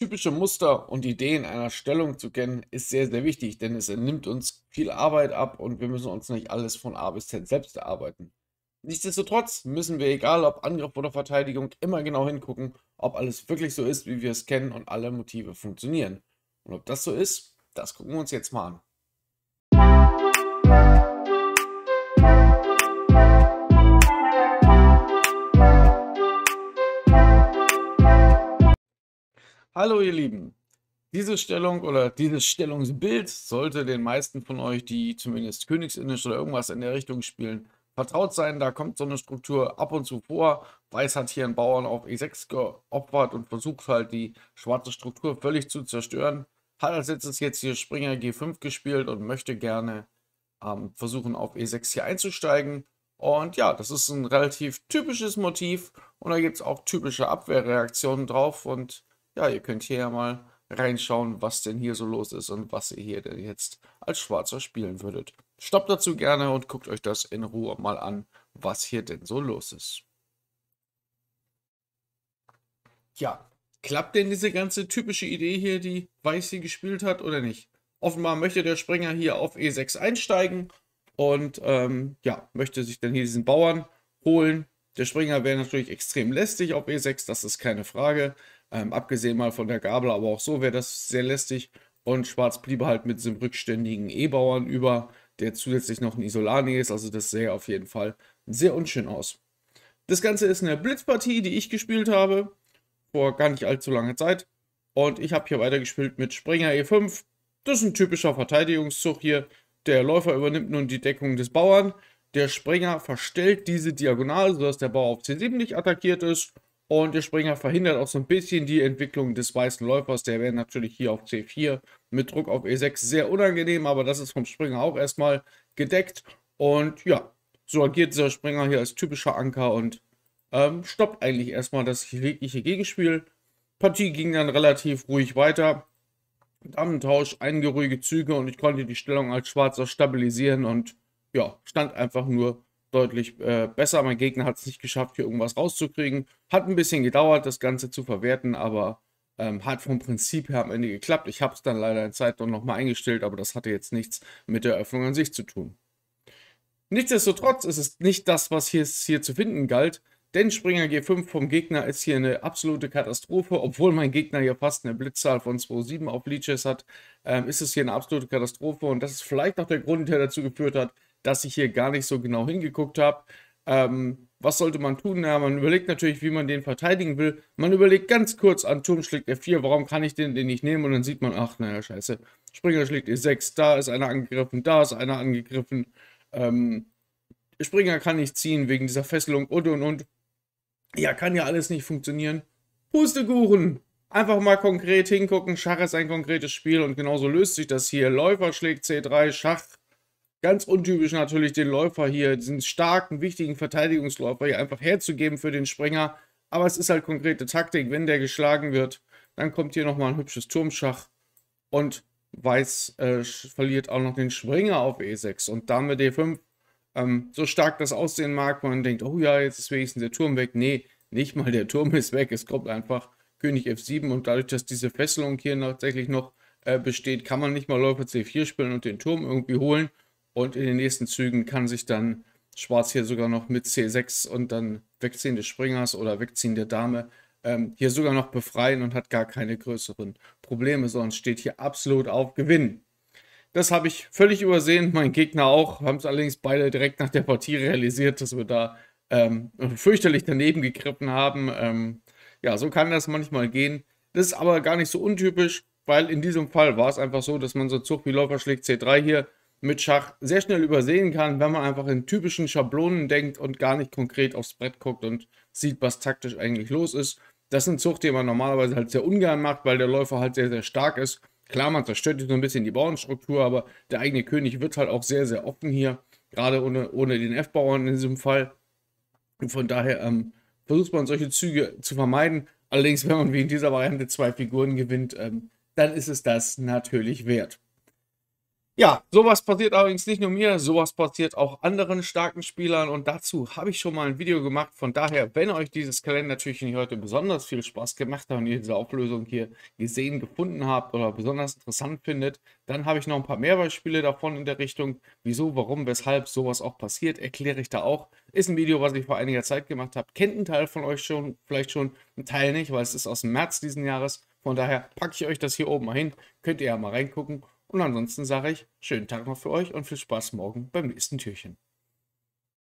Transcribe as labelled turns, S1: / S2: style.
S1: Typische Muster und Ideen einer Stellung zu kennen, ist sehr, sehr wichtig, denn es nimmt uns viel Arbeit ab und wir müssen uns nicht alles von A bis Z selbst erarbeiten. Nichtsdestotrotz müssen wir, egal ob Angriff oder Verteidigung, immer genau hingucken, ob alles wirklich so ist, wie wir es kennen und alle Motive funktionieren. Und ob das so ist, das gucken wir uns jetzt mal an. Hallo ihr Lieben, diese Stellung oder dieses Stellungsbild sollte den meisten von euch, die zumindest Königsinnisch oder irgendwas in der Richtung spielen, vertraut sein. Da kommt so eine Struktur ab und zu vor. Weiß hat hier einen Bauern auf E6 geopfert und versucht halt die schwarze Struktur völlig zu zerstören. Hat als letztes jetzt hier Springer G5 gespielt und möchte gerne ähm, versuchen auf E6 hier einzusteigen. Und ja, das ist ein relativ typisches Motiv und da gibt es auch typische Abwehrreaktionen drauf und ja, ihr könnt hier ja mal reinschauen, was denn hier so los ist und was ihr hier denn jetzt als Schwarzer spielen würdet. Stoppt dazu gerne und guckt euch das in Ruhe mal an, was hier denn so los ist. Ja, klappt denn diese ganze typische Idee hier, die Weiß hier gespielt hat oder nicht? Offenbar möchte der Springer hier auf E6 einsteigen und ähm, ja, möchte sich dann hier diesen Bauern holen. Der Springer wäre natürlich extrem lästig auf E6, das ist keine Frage. Ähm, abgesehen mal von der Gabel, aber auch so wäre das sehr lästig. Und Schwarz bliebe halt mit diesem rückständigen E-Bauern über, der zusätzlich noch ein Isolani ist. Also das sähe auf jeden Fall sehr unschön aus. Das Ganze ist eine Blitzpartie, die ich gespielt habe, vor gar nicht allzu langer Zeit. Und ich habe hier weitergespielt mit Springer E5. Das ist ein typischer Verteidigungszug hier. Der Läufer übernimmt nun die Deckung des Bauern. Der Springer verstellt diese diagonal, sodass der Bauer auf C7 nicht attackiert ist. Und der Springer verhindert auch so ein bisschen die Entwicklung des weißen Läufers. Der wäre natürlich hier auf C4 mit Druck auf E6 sehr unangenehm, aber das ist vom Springer auch erstmal gedeckt. Und ja, so agiert dieser Springer hier als typischer Anker und ähm, stoppt eigentlich erstmal das jegliche Gegenspiel. Partie ging dann relativ ruhig weiter. Damentausch, einige ruhige Züge und ich konnte die Stellung als Schwarzer stabilisieren und ja, stand einfach nur deutlich äh, besser. Mein Gegner hat es nicht geschafft, hier irgendwas rauszukriegen. Hat ein bisschen gedauert, das Ganze zu verwerten, aber ähm, hat vom Prinzip her am Ende geklappt. Ich habe es dann leider in Zeitdom nochmal eingestellt, aber das hatte jetzt nichts mit der Öffnung an sich zu tun. Nichtsdestotrotz ist es nicht das, was hier, hier zu finden galt, denn Springer G5 vom Gegner ist hier eine absolute Katastrophe. Obwohl mein Gegner hier fast eine Blitzzahl von 2,7 auf Leeches hat, ähm, ist es hier eine absolute Katastrophe und das ist vielleicht auch der Grund, der dazu geführt hat, dass ich hier gar nicht so genau hingeguckt habe. Ähm, was sollte man tun? Na, man überlegt natürlich, wie man den verteidigen will. Man überlegt ganz kurz an Turm schlägt F4, warum kann ich den, den nicht nehmen? Und dann sieht man, ach, naja, scheiße. Springer schlägt E6, da ist einer angegriffen, da ist einer angegriffen. Ähm, Springer kann nicht ziehen wegen dieser Fesselung und und und. Ja, kann ja alles nicht funktionieren. Pustekuchen! Einfach mal konkret hingucken. Schach ist ein konkretes Spiel und genauso löst sich das hier. Läufer schlägt C3, Schach ganz untypisch natürlich den Läufer hier, diesen starken, wichtigen Verteidigungsläufer hier einfach herzugeben für den Springer. Aber es ist halt konkrete Taktik. Wenn der geschlagen wird, dann kommt hier nochmal ein hübsches Turmschach und Weiß äh, verliert auch noch den Springer auf E6 und Dame D5. Ähm, so stark das aussehen mag, man denkt, oh ja, jetzt ist wenigstens der Turm weg. Nee, nicht mal der Turm ist weg. Es kommt einfach König F7 und dadurch, dass diese Fesselung hier tatsächlich noch äh, besteht, kann man nicht mal Läufer C4 spielen und den Turm irgendwie holen. Und in den nächsten Zügen kann sich dann Schwarz hier sogar noch mit C6 und dann Wegziehen des Springers oder Wegziehen der Dame ähm, hier sogar noch befreien und hat gar keine größeren Probleme, sondern steht hier absolut auf Gewinn. Das habe ich völlig übersehen, mein Gegner auch, haben es allerdings beide direkt nach der Partie realisiert, dass wir da ähm, fürchterlich daneben gegriffen haben. Ähm, ja, so kann das manchmal gehen. Das ist aber gar nicht so untypisch, weil in diesem Fall war es einfach so, dass man so Zug wie Läufer schlägt C3 hier mit Schach sehr schnell übersehen kann, wenn man einfach in typischen Schablonen denkt und gar nicht konkret aufs Brett guckt und sieht, was taktisch eigentlich los ist. Das ist ein Zug, den man normalerweise halt sehr ungern macht, weil der Läufer halt sehr, sehr stark ist. Klar, man zerstört sich so ein bisschen die Bauernstruktur, aber der eigene König wird halt auch sehr, sehr offen hier. Gerade ohne, ohne den F-Bauern in diesem Fall. Und von daher ähm, versucht man solche Züge zu vermeiden. Allerdings, wenn man wie in dieser Variante zwei Figuren gewinnt, ähm, dann ist es das natürlich wert. Ja, sowas passiert allerdings nicht nur mir, sowas passiert auch anderen starken Spielern und dazu habe ich schon mal ein Video gemacht. Von daher, wenn euch dieses Kalender natürlich nicht heute besonders viel Spaß gemacht hat und ihr diese Auflösung hier gesehen, gefunden habt oder besonders interessant findet, dann habe ich noch ein paar mehr Beispiele davon in der Richtung, wieso, warum, weshalb sowas auch passiert, erkläre ich da auch. Ist ein Video, was ich vor einiger Zeit gemacht habe. Kennt ein Teil von euch schon, vielleicht schon, ein Teil nicht, weil es ist aus dem März diesen Jahres. Von daher packe ich euch das hier oben mal hin, könnt ihr ja mal reingucken und ansonsten sage ich, schönen Tag noch für euch und viel Spaß morgen beim nächsten Türchen.